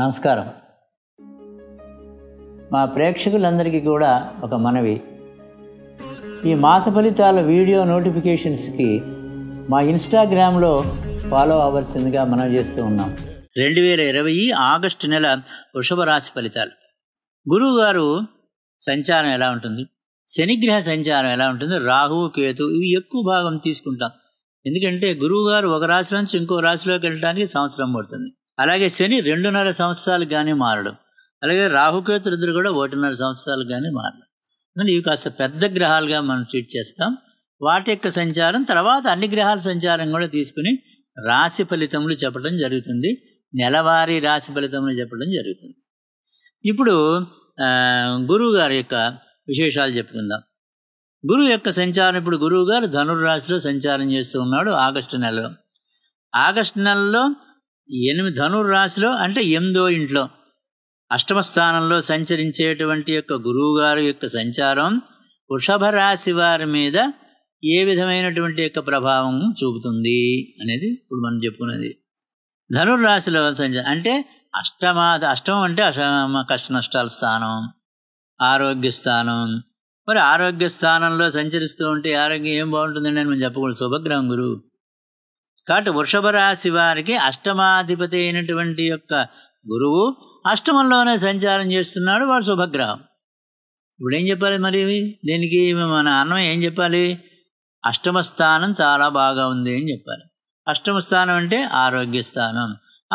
నమస్కారం మా ప్రేక్షకులందరికీ కూడా ఒక మనవి ఈ మాస ఫలితాల వీడియో నోటిఫికేషన్స్కి మా ఇన్స్టాగ్రామ్లో ఫాలో అవ్వాల్సిందిగా మనం చేస్తూ ఉన్నాం రెండు వేల ఇరవై ఆగస్టు నెల వృషభ రాశి ఫలితాలు గురువు గారు సంచారం ఎలా ఉంటుంది శనిగ్రహ సంచారం ఎలా ఉంటుంది రాహువు కేతు ఇవి ఎక్కువ భాగం తీసుకుంటాం ఎందుకంటే గురువు గారు ఒక రాశి నుంచి ఇంకో రాశిలోకి వెళ్ళడానికి సంవత్సరం పడుతుంది అలాగే శని రెండున్నర సంవత్సరాలు కానీ మారడం అలాగే రాహుకేతులు కూడా ఒకటిన్నర సంవత్సరాలు కానీ మారడం అందుకని ఇవి కాస్త పెద్ద గ్రహాలుగా మనం ట్రీట్ చేస్తాం వాటి యొక్క సంచారం తర్వాత అన్ని గ్రహాల సంచారం కూడా తీసుకుని రాశి ఫలితములు చెప్పడం జరుగుతుంది నెలవారీ రాశి ఫలితములు చెప్పడం జరుగుతుంది ఇప్పుడు గురువు గారి యొక్క విశేషాలు చెప్పుకుందాం గురువు యొక్క సంచారం ఇప్పుడు గురువు గారు ధనుర్రాశిలో సంచారం చేస్తూ ఉన్నాడు ఆగస్టు నెలలో ఆగస్టు నెలలో ఎనిమిది ధనుర్రాశిలో అంటే ఎనిమిదో ఇంట్లో అష్టమ స్థానంలో సంచరించేటువంటి యొక్క గురువుగారు యొక్క సంచారం వృషభ రాశి వారి మీద ఏ విధమైనటువంటి యొక్క ప్రభావం చూపుతుంది అనేది ఇప్పుడు మనం చెప్పుకున్నది ధనుర్రాశిలో సంచ అంటే అష్టమా అష్టమం అంటే అష్టమ కష్ట నష్టాల స్థానం ఆరోగ్య స్థానం మరి ఆరోగ్య స్థానంలో సంచరిస్తూ ఉంటే ఆరోగ్యం ఏం బాగుంటుందండి అని మనం చెప్పకూడదు శుభగ్రహం గురువు కాబట్టి వృషభ రాశి వారికి అష్టమాధిపతి అయినటువంటి యొక్క గురువు అష్టమంలోనే సంచారం చేస్తున్నాడు వాడు శుభగ్రహం ఇప్పుడు ఏం చెప్పాలి మరి దీనికి మన అన్నం ఏం చెప్పాలి అష్టమ స్థానం చాలా బాగా ఉంది అని చెప్పాలి అష్టమ స్థానం అంటే ఆరోగ్య స్థానం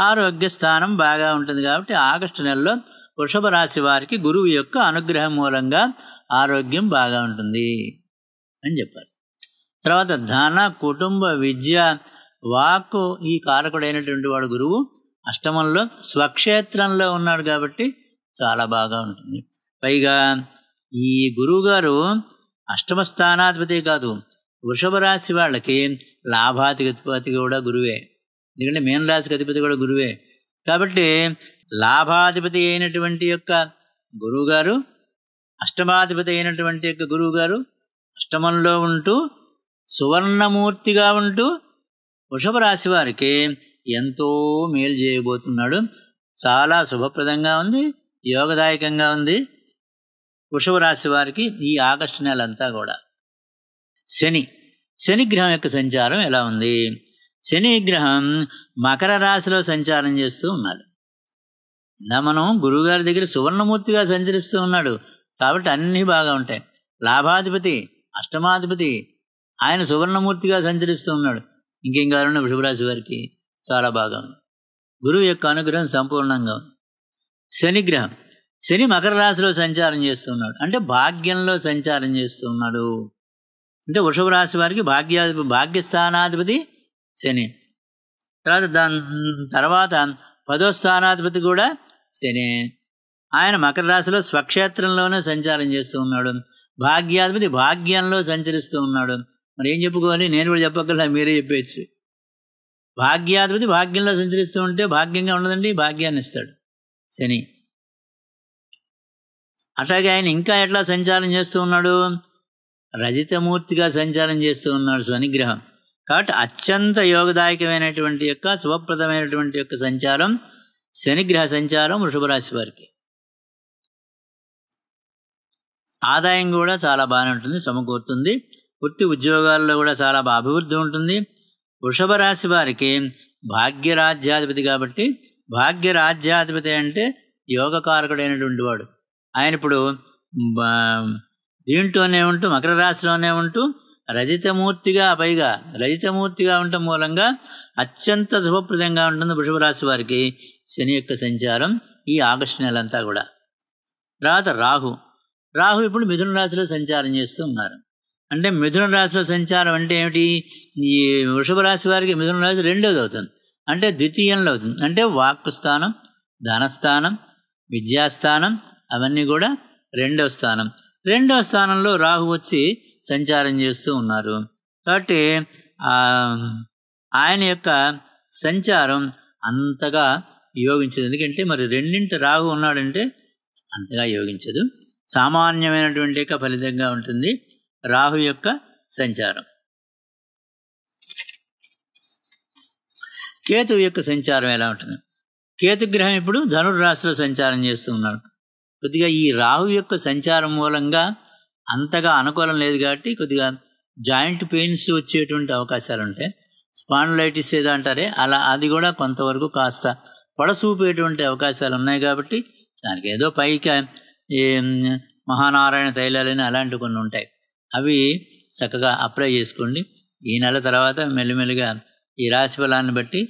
ఆరోగ్య స్థానం బాగా ఉంటుంది కాబట్టి ఆగస్టు నెలలో వృషభ రాశి వారికి గురువు యొక్క అనుగ్రహం మూలంగా ఆరోగ్యం బాగా ఉంటుంది అని చెప్పాలి తర్వాత ధన కుటుంబ విద్య వాక్కు ఈ కారకుడైనటువంటి వాడు గురువు అష్టమంలో స్వక్షేత్రంలో ఉన్నాడు కాబట్టి చాలా బాగా ఉంటుంది పైగా ఈ గురువుగారు అష్టమ స్థానాధిపతి కాదు వృషభ రాశి వాళ్ళకి లాభాధిపతి కూడా గురువే ఎందుకంటే మీనరాశి అధిపతి కూడా గురువే కాబట్టి లాభాధిపతి అయినటువంటి యొక్క గురువుగారు అష్టమాధిపతి అయినటువంటి యొక్క గురువుగారు అష్టమంలో ఉంటూ సువర్ణమూర్తిగా ఉంటూ వృషభ రాశి వారికి ఎంతో మేలు చేయబోతున్నాడు చాలా శుభప్రదంగా ఉంది యోగదాయకంగా ఉంది వృషభ రాశి వారికి ఈ ఆగస్టు నెల అంతా కూడా శని శనిగ్రహం యొక్క సంచారం ఎలా ఉంది శనిగ్రహం మకర రాశిలో సంచారం చేస్తూ ఉన్నాడు ఇలా మనం గురువుగారి దగ్గర సువర్ణమూర్తిగా సంచరిస్తూ ఉన్నాడు కాబట్టి అన్నీ బాగా ఉంటాయి లాభాధిపతి అష్టమాధిపతి ఆయన సువర్ణమూర్తిగా సంచరిస్తూ ఉన్నాడు ఇంకేం కావాలన్నా వృషభరాశి వారికి చాలా బాగా ఉంది గురువు యొక్క అనుగ్రహం సంపూర్ణంగా ఉంది శనిగ్రహం శని మకర రాశిలో సంచారం చేస్తున్నాడు అంటే భాగ్యంలో సంచారం చేస్తున్నాడు అంటే వృషభ రాశి వారికి భాగ్యాధిపతి భాగ్యస్థానాధిపతి శని తర్వాత దాని తర్వాత పదో స్థానాధిపతి కూడా శని ఆయన మకర రాశిలో స్వక్షేత్రంలోనే సంచారం చేస్తూ ఉన్నాడు భాగ్యాధిపతి భాగ్యంలో సంచరిస్తూ ఉన్నాడు మరి ఏం చెప్పుకోవాలి నేను కూడా చెప్పగల మీరే చెప్పేయచ్చు భాగ్యాధిపతి భాగ్యంలో సంచరిస్తూ ఉంటే భాగ్యంగా ఉండదండి భాగ్యాన్ని ఇస్తాడు శని అట్లాగే ఆయన ఇంకా ఎట్లా సంచారం చేస్తూ ఉన్నాడు రజితమూర్తిగా సంచారం చేస్తూ ఉన్నాడు స్వనిగ్రహం కాబట్టి అత్యంత యోగదాయకమైనటువంటి యొక్క శుభప్రదమైనటువంటి యొక్క సంచారం శనిగ్రహ సంచారం వృషభ రాశి వారికి ఆదాయం కూడా చాలా బాగానే ఉంటుంది సమకూరుతుంది వృత్తి ఉద్యోగాల్లో కూడా చాలా బాగా అభివృద్ధి ఉంటుంది వృషభ రాశి వారికి భాగ్యరాజ్యాధిపతి కాబట్టి భాగ్యరాజ్యాధిపతి అంటే యోగకారకుడైనటువంటి వాడు ఆయన ఇప్పుడు దీంట్లోనే ఉంటూ మకర రాశిలోనే ఉంటూ రజితమూర్తిగా పైగా రజితమూర్తిగా ఉండటం మూలంగా అత్యంత శుభప్రదంగా ఉంటుంది వృషభ రాశి వారికి శని యొక్క సంచారం ఈ ఆగస్టు నెలంతా కూడా తర్వాత రాహు రాహు ఇప్పుడు మిథున రాశిలో సంచారం చేస్తూ ఉన్నారు అంటే మిథున రాశిలో సంచారం అంటే ఏమిటి ఈ వృషభ రాశి వారికి మిథున రాశి రెండోది అవుతుంది అంటే ద్వితీయంలో అవుతుంది అంటే వాక్కు స్థానం ధనస్థానం విద్యాస్థానం అవన్నీ కూడా రెండవ స్థానం రెండవ స్థానంలో రాహు వచ్చి సంచారం చేస్తూ ఉన్నారు కాబట్టి ఆయన యొక్క సంచారం అంతగా యోగించదు ఎందుకంటే మరి రెండింటి రాహు ఉన్నాడంటే అంతగా యోగించదు సామాన్యమైనటువంటి యొక్క ఫలితంగా ఉంటుంది రాహు యొక్క సంచారం కేతు యొక్క సంచారం ఎలా ఉంటుంది కేతుగ్రహం ఇప్పుడు ధనుర్రాశిలో సంచారం చేస్తూ ఉన్నాడు కొద్దిగా ఈ రాహు యొక్క సంచారం మూలంగా అంతగా అనుకూలం లేదు కాబట్టి కొద్దిగా జాయింట్ పెయిన్స్ వచ్చేటువంటి అవకాశాలు ఉంటాయి స్పాండ్లైటిస్ ఏదో అంటారే అలా అది కూడా కొంతవరకు కాస్త పొడసూపేటువంటి అవకాశాలు ఉన్నాయి కాబట్టి దానికి ఏదో పైకి మహానారాయణ తైలాలని అలాంటివి కొన్ని ఉంటాయి అవి చక్కగా అప్లై చేసుకోండి ఈ నెల తర్వాత మెల్లిమెల్లిగా ఈ రాశి ఫలాన్ని బట్టి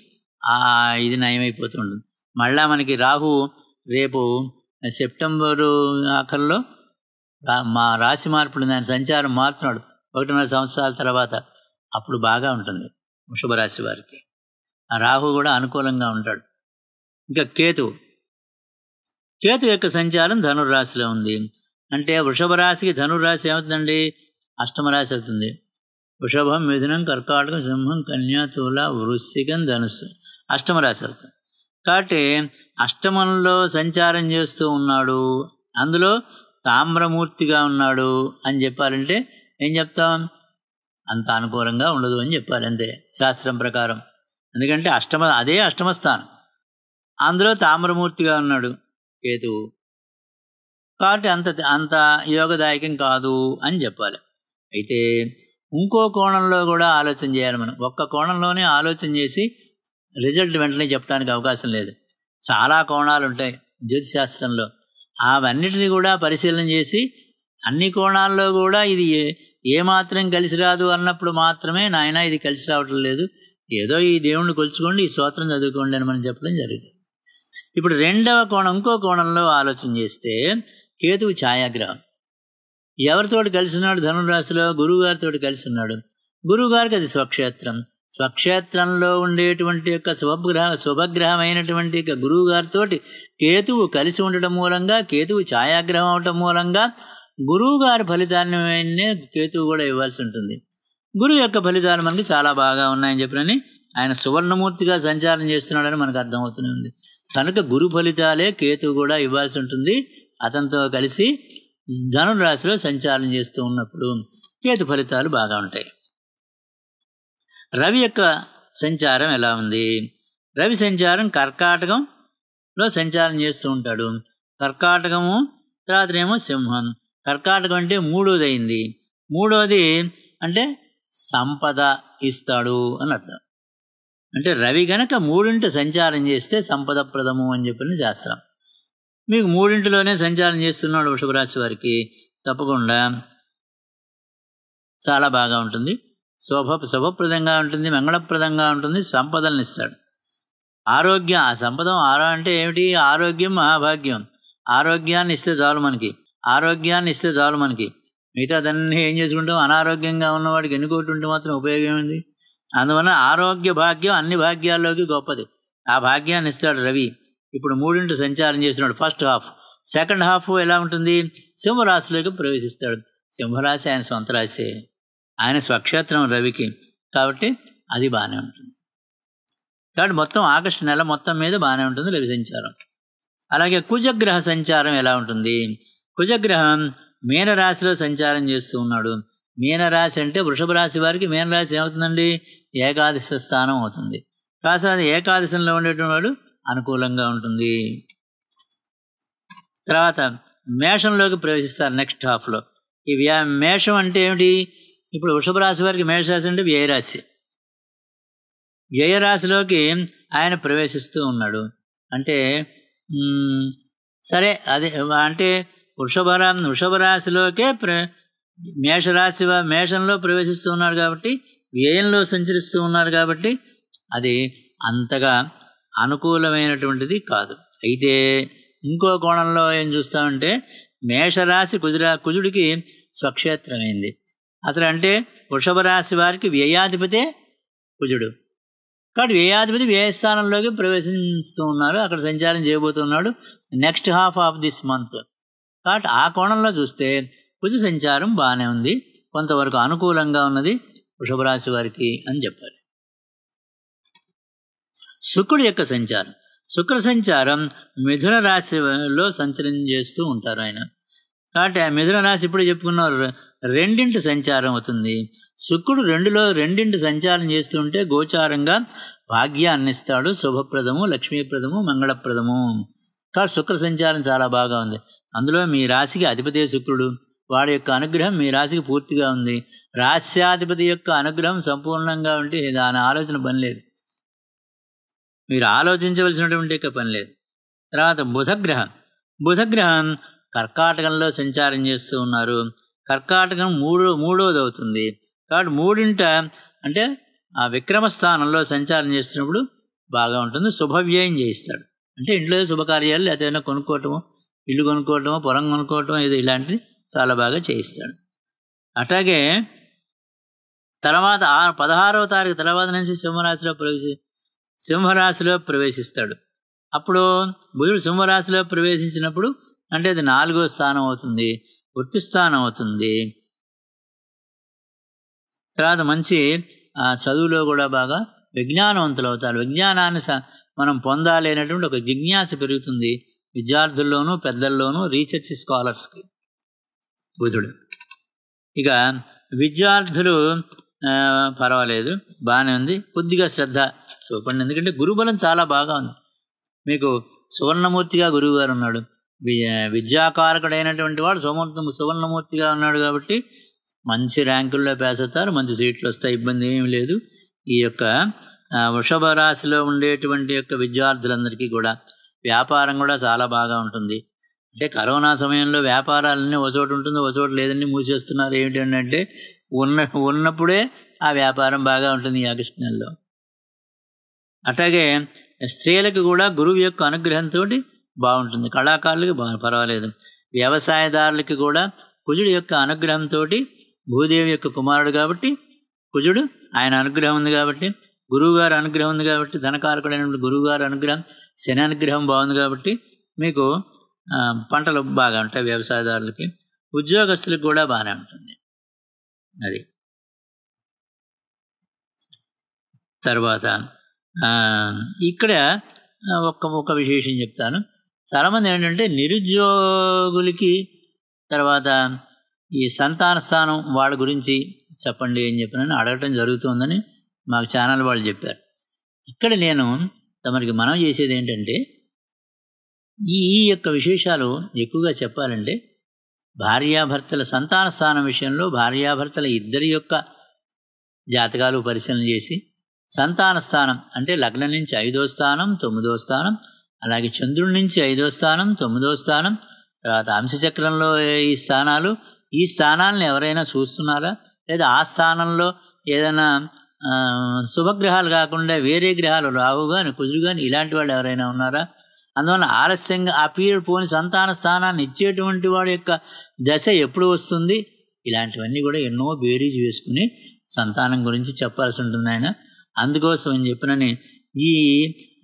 ఇది నయమైపోతుంది మళ్ళా మనకి రాహు రేపు సెప్టెంబరు ఆఖరిలో మా రాశి మార్పులు దాని సంచారం మారుతున్నాడు ఒకటిన్నర సంవత్సరాల తర్వాత అప్పుడు బాగా ఉంటుంది వృషభ రాశి వారికి ఆ రాహు కూడా అనుకూలంగా ఉంటాడు ఇంకా కేతు కేతు యొక్క సంచారం ధనుర్రాశిలో ఉంది అంటే వృషభ రాశికి ధనుర్రాశి ఏమవుతుందండి అష్టమరాశి అవుతుంది వృషభం మిథునం కర్కాటకం సింహం కన్యా తుల వృశ్చికం ధనుస్సు అష్టమరాశి అవుతుంది కాబట్టి అష్టమంలో సంచారం చేస్తూ ఉన్నాడు అందులో తామ్రమూర్తిగా ఉన్నాడు అని చెప్పాలంటే ఏం చెప్తాం అంత అనుకూలంగా ఉండదు అని చెప్పాలి అంతే శాస్త్రం ప్రకారం ఎందుకంటే అష్టమ అదే అష్టమ స్థానం అందులో తామ్రమూర్తిగా ఉన్నాడు కేతువు కాబట్టి అంత అంత యోగదాయకం కాదు అని చెప్పాలి అయితే ఇంకో కోణంలో కూడా ఆలోచన చేయాలి మనం ఒక్క కోణంలోనే ఆలోచన చేసి రిజల్ట్ వెంటనే చెప్పడానికి అవకాశం లేదు చాలా కోణాలు ఉంటాయి జ్యోతిశాస్త్రంలో అవన్నిటిని కూడా పరిశీలన చేసి అన్ని కోణాల్లో కూడా ఇది ఏమాత్రం కలిసి రాదు అన్నప్పుడు మాత్రమే నాయన ఇది కలిసి రావటం లేదు ఏదో ఈ దేవుణ్ణి కొలుచుకోండి ఈ స్తోత్రం చదువుకోండి అని మనం చెప్పడం జరుగుతుంది ఇప్పుడు రెండవ కోణం ఇంకో కోణంలో ఆలోచన చేస్తే కేతువు ఛాయాగ్రహం ఎవరితోటి ఉన్నాడు ధనురాశిలో గురువుగారితో కలిసి ఉన్నాడు గురువుగారికి అది స్వక్షేత్రం స్వక్షేత్రంలో ఉండేటువంటి యొక్క శుభగ్రహ శుభగ్రహమైనటువంటి యొక్క గురువుగారితో కేతువు కలిసి ఉండటం మూలంగా కేతువు ఛాయాగ్రహం అవటం మూలంగా గురువుగారి ఫలితాన్ని కేతువు కూడా ఇవ్వాల్సి ఉంటుంది గురువు యొక్క ఫలితాలు మనకి చాలా బాగా ఉన్నాయని చెప్పినని ఆయన సువర్ణమూర్తిగా సంచారం చేస్తున్నాడని మనకు అర్థమవుతూనే ఉంది కనుక గురు ఫలితాలే కేతువు కూడా ఇవ్వాల్సి ఉంటుంది అతనితో కలిసి ధనురాశిలో రాశిలో సంచారం చేస్తూ ఉన్నప్పుడు కేతు ఫలితాలు బాగా ఉంటాయి రవి యొక్క సంచారం ఎలా ఉంది రవి సంచారం కర్కాటకంలో సంచారం చేస్తూ ఉంటాడు కర్కాటకము తర్వాతనేమో సింహం కర్కాటకం అంటే మూడోది అయింది మూడోది అంటే సంపద ఇస్తాడు అని అర్థం అంటే రవి గనక మూడింటి సంచారం చేస్తే సంపదప్రదము అని చెప్పిన చేస్తాం మీకు మూడింటిలోనే సంచారం చేస్తున్నాడు వృషభరాశి వారికి తప్పకుండా చాలా బాగా ఉంటుంది శోభ శుభప్రదంగా ఉంటుంది మంగళప్రదంగా ఉంటుంది సంపదలను ఇస్తాడు ఆరోగ్యం ఆ సంపదం ఆరో అంటే ఏమిటి ఆరోగ్యం మహాభాగ్యం ఆరోగ్యాన్ని ఇస్తే చాలు మనకి ఆరోగ్యాన్ని ఇస్తే చాలు మనకి మిగతా దాన్ని ఏం చేసుకుంటాం అనారోగ్యంగా ఉన్నవాడికి ఉంటే మాత్రం ఉపయోగం ఏమింది అందువలన ఆరోగ్య భాగ్యం అన్ని భాగ్యాల్లోకి గొప్పది ఆ భాగ్యాన్ని ఇస్తాడు రవి ఇప్పుడు మూడింటి సంచారం చేస్తున్నాడు ఫస్ట్ హాఫ్ సెకండ్ హాఫ్ ఎలా ఉంటుంది సింహరాశిలోకి ప్రవేశిస్తాడు సింహరాశి ఆయన సొంత రాశి ఆయన స్వక్షేత్రం రవికి కాబట్టి అది బాగానే ఉంటుంది కాబట్టి మొత్తం ఆగస్టు నెల మొత్తం మీద బాగానే ఉంటుంది రవి సంచారం అలాగే కుజగ్రహ సంచారం ఎలా ఉంటుంది కుజగ్రహం మీనరాశిలో సంచారం చేస్తూ ఉన్నాడు మీనరాశి అంటే వృషభ రాశి వారికి మీనరాశి ఏమవుతుందండి ఏకాదశి స్థానం అవుతుంది కాస్త ఏకాదశంలో ఉండేటువంటి వాడు అనుకూలంగా ఉంటుంది తర్వాత మేషంలోకి ప్రవేశిస్తారు నెక్స్ట్ హాఫ్లో ఈ వ్యా మేషం అంటే ఏమిటి ఇప్పుడు వృషభ రాశి వారికి మేషరాశి అంటే వ్యయరాశి వ్యయరాశిలోకి ఆయన ప్రవేశిస్తూ ఉన్నాడు అంటే సరే అదే అంటే వృషభరా వృషభ రాశిలోకే ప్ర మేషరాశి మేషంలో ప్రవేశిస్తూ ఉన్నారు కాబట్టి వ్యయంలో సంచరిస్తూ ఉన్నారు కాబట్టి అది అంతగా అనుకూలమైనటువంటిది కాదు అయితే ఇంకో కోణంలో ఏం చూస్తామంటే మేషరాశి కుజురా కుజుడికి స్వక్షేత్రమైంది అసలు అంటే వృషభ రాశి వారికి వ్యయాధిపతే కుజుడు కాబట్టి వ్యయాధిపతి వ్యయస్థానంలోకి ప్రవేశిస్తూ ఉన్నారు అక్కడ సంచారం చేయబోతున్నాడు next half of this month కాబట్టి ఆ కోణంలో చూస్తే కుజ సంచారం బాగానే ఉంది కొంతవరకు అనుకూలంగా ఉన్నది వృషభరాశి వారికి అని చెప్పాలి శుక్రుడి యొక్క సంచారం శుక్ర సంచారం మిథున రాశిలో సంచలనం చేస్తూ ఉంటారు ఆయన కాబట్టి ఆ మిథున రాశి ఇప్పుడు చెప్పుకున్నారు రెండింటి సంచారం అవుతుంది శుక్రుడు రెండులో రెండింటి సంచారం చేస్తుంటే గోచారంగా భాగ్యాన్ని ఇస్తాడు శుభప్రదము లక్ష్మీప్రదము మంగళప్రదము కాబట్టి శుక్ర సంచారం చాలా బాగా ఉంది అందులో మీ రాశికి అధిపతి శుక్రుడు వాడి యొక్క అనుగ్రహం మీ రాశికి పూర్తిగా ఉంది రాశ్యాధిపతి యొక్క అనుగ్రహం సంపూర్ణంగా ఉంటే దాని ఆలోచన పని లేదు మీరు ఆలోచించవలసినటువంటి పని లేదు తర్వాత బుధగ్రహం బుధగ్రహం కర్కాటకంలో సంచారం చేస్తూ ఉన్నారు కర్కాటకం మూడో మూడోది అవుతుంది కాబట్టి మూడింట అంటే ఆ విక్రమ స్థానంలో సంచారం చేస్తున్నప్పుడు బాగా ఉంటుంది శుభవ్యయం చేయిస్తాడు అంటే ఇంట్లో శుభకార్యాలు లేకపోతే ఏదైనా కొనుక్కోవటము ఇల్లు కొనుక్కోవటము పొలం కొనుక్కోవటం ఏదో ఇలాంటివి చాలా బాగా చేయిస్తాడు అట్లాగే తర్వాత ఆ పదహారవ తారీఖు తర్వాత నుంచి సింహరాశిలో ప్రవేశ సింహరాశిలో ప్రవేశిస్తాడు అప్పుడు బుధుడు సింహరాశిలో ప్రవేశించినప్పుడు అంటే అది నాలుగో స్థానం అవుతుంది వృత్తి స్థానం అవుతుంది తర్వాత మంచి చదువులో కూడా బాగా విజ్ఞానవంతులు అవుతారు విజ్ఞానాన్ని మనం పొందాలి అనేటువంటి ఒక జిజ్ఞాస పెరుగుతుంది విద్యార్థుల్లోనూ పెద్దల్లోనూ రీసెర్చ్ స్కాలర్స్కి బుధుడు ఇక విద్యార్థులు పర్వాలేదు బాగానే ఉంది కొద్దిగా శ్రద్ధ చూపండి ఎందుకంటే గురుబలం చాలా బాగా ఉంది మీకు సువర్ణమూర్తిగా గురువు గారు ఉన్నాడు విద్యాకారకుడైనటువంటి వాడు సువర్ణ సువర్ణమూర్తిగా ఉన్నాడు కాబట్టి మంచి ర్యాంకుల్లో పాస్ అవుతారు మంచి సీట్లు వస్తాయి ఇబ్బంది ఏమి లేదు ఈ యొక్క వృషభ రాశిలో ఉండేటువంటి యొక్క విద్యార్థులందరికీ కూడా వ్యాపారం కూడా చాలా బాగా ఉంటుంది అంటే కరోనా సమయంలో వ్యాపారాలన్నీ ఒక ఉంటుంది ఒక లేదని మూసేస్తున్నారు ఏమిటంటే ఉన్న ఉన్నప్పుడే ఆ వ్యాపారం బాగా ఉంటుంది ఈ కృష్ణంలో అట్లాగే స్త్రీలకు కూడా గురువు యొక్క అనుగ్రహంతో బాగుంటుంది కళాకారులకు బా పర్వాలేదు వ్యవసాయదారులకి కూడా కుజుడు యొక్క అనుగ్రహంతో భూదేవి యొక్క కుమారుడు కాబట్టి కుజుడు ఆయన అనుగ్రహం ఉంది కాబట్టి గురువుగారు అనుగ్రహం ఉంది కాబట్టి ధనకారకుడైనటువంటి గురువుగారు అనుగ్రహం శని అనుగ్రహం బాగుంది కాబట్టి మీకు పంటలు బాగా ఉంటాయి వ్యవసాయదారులకి ఉద్యోగస్తులకు కూడా బాగానే ఉంటుంది అది తర్వాత ఇక్కడ ఒక్క ఒక విశేషం చెప్తాను చాలామంది ఏంటంటే నిరుద్యోగులకి తర్వాత ఈ సంతాన స్థానం వాళ్ళ గురించి చెప్పండి అని చెప్పినని అడగటం జరుగుతుందని మాకు ఛానల్ వాళ్ళు చెప్పారు ఇక్కడ నేను తమరికి మనం చేసేది ఏంటంటే ఈ ఈ యొక్క విశేషాలు ఎక్కువగా చెప్పాలంటే భార్యాభర్తల సంతాన స్థానం విషయంలో భార్యాభర్తల ఇద్దరి యొక్క జాతకాలు పరిశీలన చేసి సంతాన స్థానం అంటే లగ్నం నుంచి ఐదో స్థానం తొమ్మిదో స్థానం అలాగే చంద్రుడి నుంచి ఐదో స్థానం తొమ్మిదో స్థానం తర్వాత అంశచక్రంలో ఈ స్థానాలు ఈ స్థానాలను ఎవరైనా చూస్తున్నారా లేదా ఆ స్థానంలో ఏదైనా శుభగ్రహాలు కాకుండా వేరే గ్రహాలు రావు కానీ కుదురు కానీ ఇలాంటి వాళ్ళు ఎవరైనా ఉన్నారా అందువల్ల ఆలస్యంగా ఆ పీరియడ్ పోని సంతాన స్థానాన్ని ఇచ్చేటువంటి వాడి యొక్క దశ ఎప్పుడు వస్తుంది ఇలాంటివన్నీ కూడా ఎన్నో బేరీజ్ వేసుకుని సంతానం గురించి చెప్పాల్సి ఉంటుంది ఆయన అందుకోసం అని చెప్పినని ఈ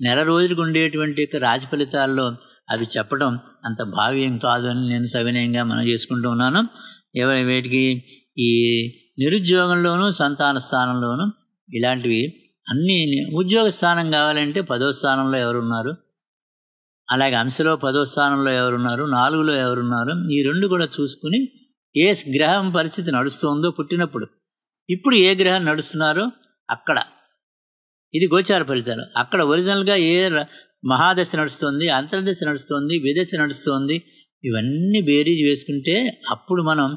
నెల రోజులకు ఉండేటువంటి యొక్క రాజ ఫలితాల్లో అవి చెప్పడం అంత భావ్యం కాదు అని నేను సవినయంగా మనం చేసుకుంటూ ఉన్నాను ఎవరి వేటికి ఈ నిరుద్యోగంలోనూ సంతాన స్థానంలోనూ ఇలాంటివి అన్నీ ఉద్యోగ స్థానం కావాలంటే పదో స్థానంలో ఎవరున్నారు అలాగే అంశలో పదో స్థానంలో ఎవరున్నారు నాలుగులో ఎవరున్నారు ఈ రెండు కూడా చూసుకుని ఏ గ్రహం పరిస్థితి నడుస్తుందో పుట్టినప్పుడు ఇప్పుడు ఏ గ్రహం నడుస్తున్నారో అక్కడ ఇది గోచార ఫలితాలు అక్కడ ఒరిజినల్గా ఏ మహాదశ నడుస్తుంది అంతర్దశ నడుస్తుంది విదశ నడుస్తుంది ఇవన్నీ బేరీజ్ వేసుకుంటే అప్పుడు మనం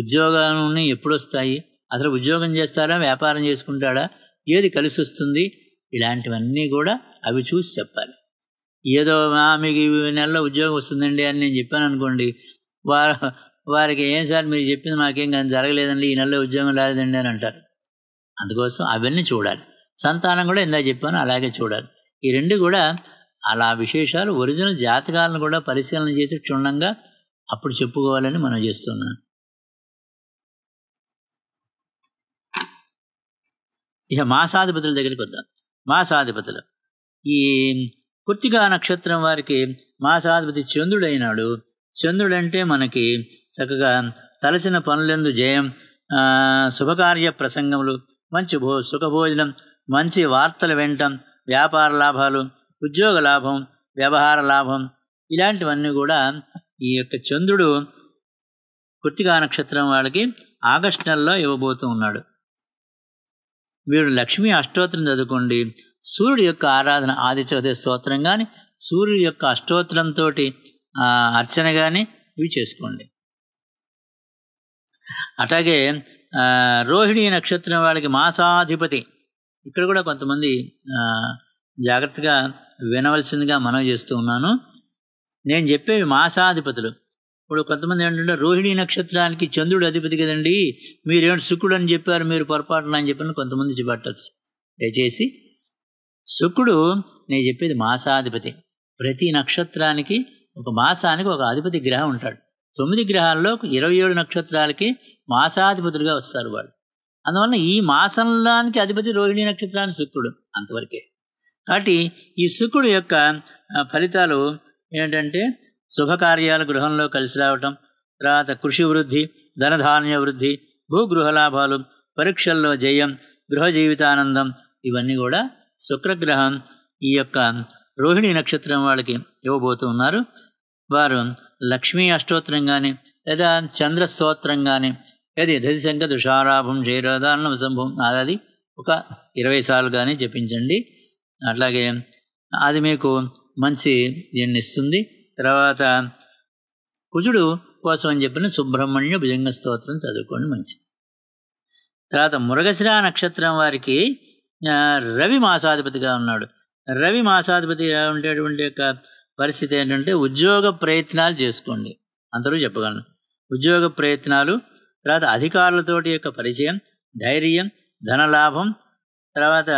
ఉద్యోగాలని ఎప్పుడు వస్తాయి అసలు ఉద్యోగం చేస్తాడా వ్యాపారం చేసుకుంటాడా ఏది కలిసి వస్తుంది ఇలాంటివన్నీ కూడా అవి చూసి చెప్పాలి ఏదో మీకు ఈ నెలలో ఉద్యోగం వస్తుందండి అని నేను చెప్పాను అనుకోండి వారు వారికి ఏం సార్ మీరు చెప్పింది మాకేం కానీ జరగలేదండి ఈ నెలలో ఉద్యోగం రాలేదండి అని అంటారు అందుకోసం అవన్నీ చూడాలి సంతానం కూడా ఇందా చెప్పాను అలాగే చూడాలి ఈ రెండు కూడా అలా విశేషాలు ఒరిజినల్ జాతకాలను కూడా పరిశీలన చేసి క్షుణ్ణంగా అప్పుడు చెప్పుకోవాలని మనం చేస్తున్నాం ఇక మాసాధిపతుల దగ్గరికి వద్దాం మాసాధిపతులు ఈ కుర్తిగా నక్షత్రం వారికి మాసాధిపతి చంద్రుడైనాడు చంద్రుడంటే మనకి చక్కగా తలసిన పనులందు జయం శుభకార్య ప్రసంగములు మంచి భో సుఖభోజనం మంచి వార్తలు వినటం వ్యాపార లాభాలు ఉద్యోగ లాభం వ్యవహార లాభం ఇలాంటివన్నీ కూడా ఈ యొక్క చంద్రుడు కృతికా నక్షత్రం వాళ్ళకి ఆగస్టు నెలలో ఇవ్వబోతూ ఉన్నాడు వీడు లక్ష్మీ అష్టోత్తరం చదువుకోండి సూర్యుడి యొక్క ఆరాధన ఆదిచౌతి స్తోత్రం కానీ సూర్యుడి యొక్క అష్టోత్తరంతో అర్చన కానీ ఇవి చేసుకోండి అట్లాగే రోహిణి నక్షత్రం వాళ్ళకి మాసాధిపతి ఇక్కడ కూడా కొంతమంది జాగ్రత్తగా వినవలసిందిగా మనం చేస్తూ ఉన్నాను నేను చెప్పేవి మాసాధిపతులు ఇప్పుడు కొంతమంది ఏంటంటే రోహిణి నక్షత్రానికి చంద్రుడు అధిపతి కదండి మీరేమిటి శుక్రుడు అని చెప్పారు మీరు పొరపాటున అని చెప్పని కొంతమంది పట్టచ్చు దయచేసి శుక్రుడు నేను చెప్పేది మాసాధిపతి ప్రతి నక్షత్రానికి ఒక మాసానికి ఒక అధిపతి గ్రహం ఉంటాడు తొమ్మిది గ్రహాల్లో ఇరవై ఏడు నక్షత్రాలకి మాసాధిపతులుగా వస్తారు వాళ్ళు అందువలన ఈ మాసంలానికి అధిపతి రోహిణీ నక్షత్రానికి శుక్రుడు అంతవరకే కాబట్టి ఈ శుక్రుడు యొక్క ఫలితాలు ఏంటంటే శుభకార్యాలు గృహంలో కలిసి రావటం తర్వాత కృషి వృద్ధి ధనధాన్య వృద్ధి భూగృహ లాభాలు పరీక్షల్లో జయం గృహ జీవితానందం ఇవన్నీ కూడా శుక్రగ్రహం ఈ యొక్క రోహిణి నక్షత్రం వాళ్ళకి ఇవ్వబోతూ ఉన్నారు వారు లక్ష్మీ అష్టోత్తరం కానీ లేదా చంద్ర స్తోత్రం కానీ ఏది దశశంక తుషారాభం క్షీరోదానం సంభవం అది ఒక ఇరవై సార్లు కానీ జపించండి అట్లాగే అది మీకు మంచి దీన్ని ఇస్తుంది తర్వాత కుజుడు కోసం అని చెప్పిన సుబ్రహ్మణ్య భుజంగ స్తోత్రం చదువుకోండి మంచిది తర్వాత మురగశిరా నక్షత్రం వారికి రవి మాసాధిపతిగా ఉన్నాడు రవి మాసాధిపతిగా ఉండేటువంటి యొక్క పరిస్థితి ఏంటంటే ఉద్యోగ ప్రయత్నాలు చేసుకోండి అందరూ చెప్పగలను ఉద్యోగ ప్రయత్నాలు తర్వాత అధికారులతోటి యొక్క పరిచయం ధైర్యం ధనలాభం తర్వాత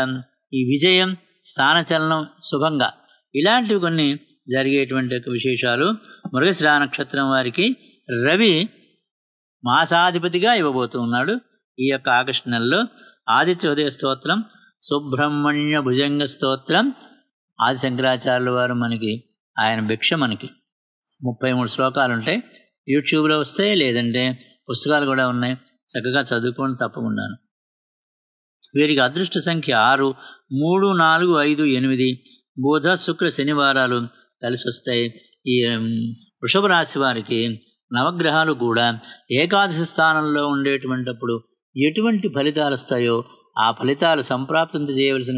ఈ విజయం స్థానచలనం శుభంగా ఇలాంటివి కొన్ని జరిగేటువంటి యొక్క విశేషాలు మృగశిరా నక్షత్రం వారికి రవి మాసాధిపతిగా ఇవ్వబోతూ ఉన్నాడు ఈ యొక్క ఆగస్టు నెలలో ఆదిత్య ఉదయ స్తోత్రం సుబ్రహ్మణ్య భుజంగ స్తోత్రం ఆది శంకరాచార్యుల వారు మనకి ఆయన భిక్ష మనకి ముప్పై మూడు శ్లోకాలు ఉంటాయి యూట్యూబ్లో వస్తే లేదంటే పుస్తకాలు కూడా ఉన్నాయి చక్కగా చదువుకొని తప్పకుండాను వీరికి అదృష్ట సంఖ్య ఆరు మూడు నాలుగు ఐదు ఎనిమిది బుధ శుక్ర శనివారాలు కలిసి వస్తాయి ఈ వృషభ రాశి వారికి నవగ్రహాలు కూడా ఏకాదశి స్థానంలో ఉండేటువంటిప్పుడు ఎటువంటి ఫలితాలు వస్తాయో ఆ ఫలితాలు చేయవలసిన